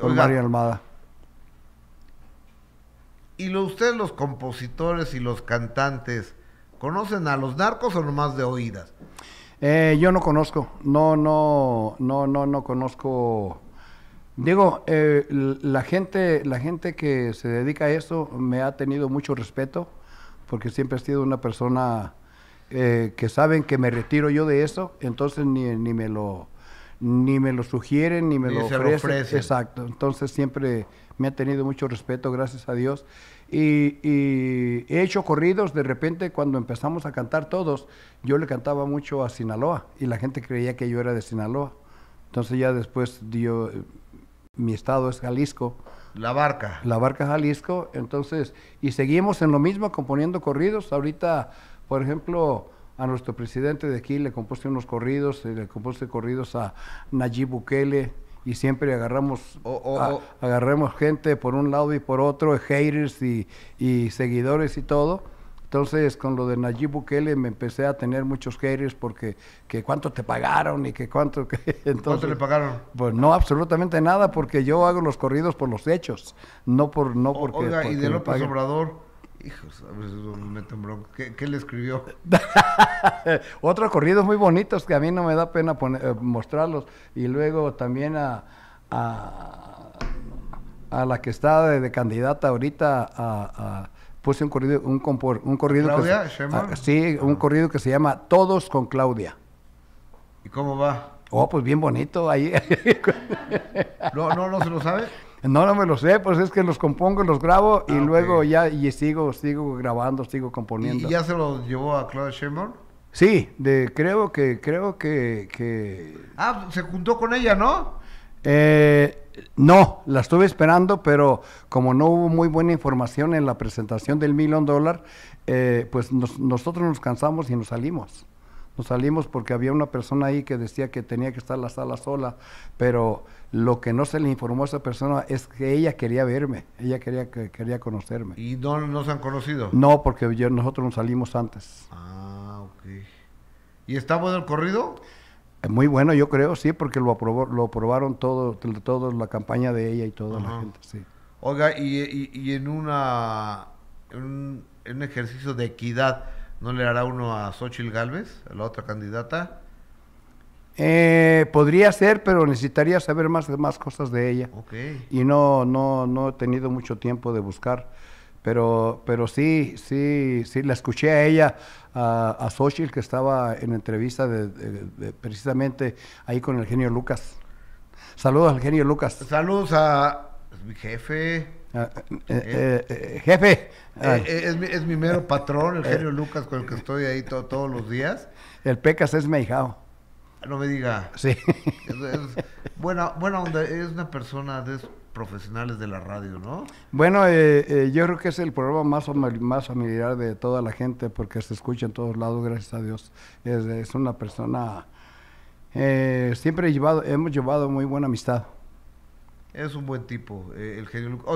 con María Almada. ¿Y lo, ustedes los compositores y los cantantes conocen a los narcos o nomás de oídas? Eh, yo no conozco, no, no, no, no, no conozco. Digo, eh, la gente, la gente que se dedica a eso me ha tenido mucho respeto, porque siempre he sido una persona eh, que saben que me retiro yo de eso, entonces ni me lo, ni me lo sugieren, ni me lo, ofrecen. lo, ofrecen. Exacto. Entonces siempre me ha tenido mucho respeto, gracias a Dios. Y, he hecho corridos, de repente cuando empezamos a cantar todos, yo le cantaba mucho a Sinaloa y la gente creía que yo era de Sinaloa. Entonces ya después dio, eh, mi estado es Jalisco. La barca. La barca Jalisco. Entonces, y seguimos en lo mismo componiendo corridos. Ahorita, por ejemplo, a nuestro presidente de aquí, le compuse unos corridos, le compuse corridos a Nayib Bukele, y siempre agarramos, oh, oh, oh. gente por un lado y por otro, haters y, seguidores y todo. Entonces, con lo de Nayib Bukele me empecé a tener muchos haters porque que cuánto te pagaron y que cuánto... Que, entonces, ¿Cuánto le pagaron? Pues no, absolutamente nada, porque yo hago los corridos por los hechos, no por no porque... Oiga, ¿y de López Obrador? Hijos, a veces me ¿Qué, ¿Qué, le escribió? Otros corridos muy bonitos que a mí no me da pena poner, eh, mostrarlos. Y luego también a, a, a la que está de, candidata ahorita a, puse un corrido, un, corrido ¿Claudia? que ah, sí, un ah. corrido que se llama Todos con Claudia. ¿Y cómo va? Oh, pues bien bonito ahí. no, no, no se lo sabe. No, no me lo sé, pues es que los compongo, los grabo y ah, luego ya y sigo, sigo grabando, sigo componiendo. ¿Y ya se lo llevó a Claudia Sheinbaum? Sí, de, creo que, creo que, que... Ah, se juntó con ella, ¿no? Eh, no, la estuve esperando, pero como no hubo muy buena información en la presentación del millón dólar, eh, pues nosotros nos cansamos y nos salimos. Nos salimos porque había una persona ahí que decía que tenía que estar la sala sola, pero lo que no se le informó a esa persona es que ella quería verme, ella quería quería conocerme. ¿Y no nos han conocido? No, porque nosotros nos salimos antes. Ah, ok. ¿Y está bueno el corrido? Eh, muy bueno, yo creo, sí, porque lo lo aprobaron todo, la campaña de ella y toda la gente, sí. Oiga, y, en una en un ejercicio de equidad, ¿No le hará uno a Xochitl Galvez, a la otra candidata? Eh, podría ser, pero necesitaría saber más, más cosas de ella. Y no, no, no he tenido mucho tiempo de buscar. Pero, pero sí, sí, sí, la escuché a ella, a, a que estaba en entrevista precisamente ahí con el genio Lucas. Saludos al genio Lucas. Saludos a mi jefe, jefe. Es mi, mero patrón, el eh. genio Lucas, con el que estoy ahí todos los días. El Pecas es mi No me diga. Sí. Bueno, es es una persona de profesionales de la radio, ¿no? Bueno, eh, eh, yo creo que es el programa más, familiar de toda la gente porque se escucha en todos lados, gracias a Dios. Es, una persona... siempre he llevado, hemos llevado muy buena amistad. Es un buen tipo, el genio Lucas.